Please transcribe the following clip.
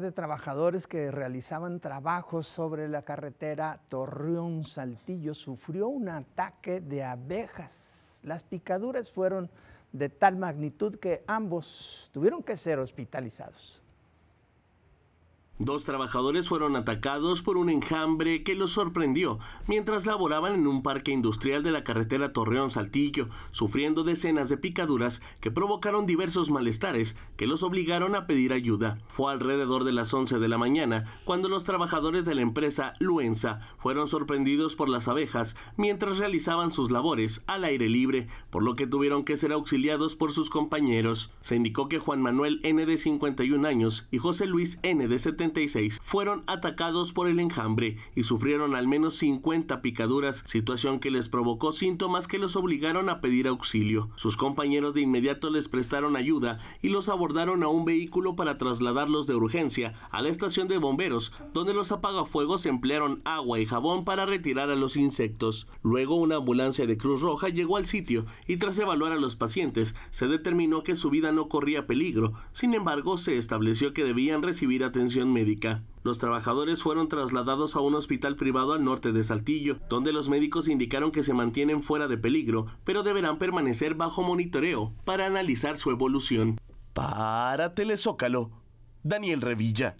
de trabajadores que realizaban trabajos sobre la carretera Torreón-Saltillo sufrió un ataque de abejas. Las picaduras fueron de tal magnitud que ambos tuvieron que ser hospitalizados. Dos trabajadores fueron atacados por un enjambre que los sorprendió mientras laboraban en un parque industrial de la carretera Torreón-Saltillo, sufriendo decenas de picaduras que provocaron diversos malestares que los obligaron a pedir ayuda. Fue alrededor de las 11 de la mañana cuando los trabajadores de la empresa Luenza fueron sorprendidos por las abejas mientras realizaban sus labores al aire libre, por lo que tuvieron que ser auxiliados por sus compañeros. Se indicó que Juan Manuel N de 51 años y José Luis N de 70 fueron atacados por el enjambre y sufrieron al menos 50 picaduras, situación que les provocó síntomas que los obligaron a pedir auxilio. Sus compañeros de inmediato les prestaron ayuda y los abordaron a un vehículo para trasladarlos de urgencia a la estación de bomberos, donde los apagafuegos emplearon agua y jabón para retirar a los insectos. Luego una ambulancia de Cruz Roja llegó al sitio y tras evaluar a los pacientes se determinó que su vida no corría peligro, sin embargo se estableció que debían recibir atención médica los trabajadores fueron trasladados a un hospital privado al norte de Saltillo, donde los médicos indicaron que se mantienen fuera de peligro, pero deberán permanecer bajo monitoreo para analizar su evolución. Para Telezócalo, Daniel Revilla.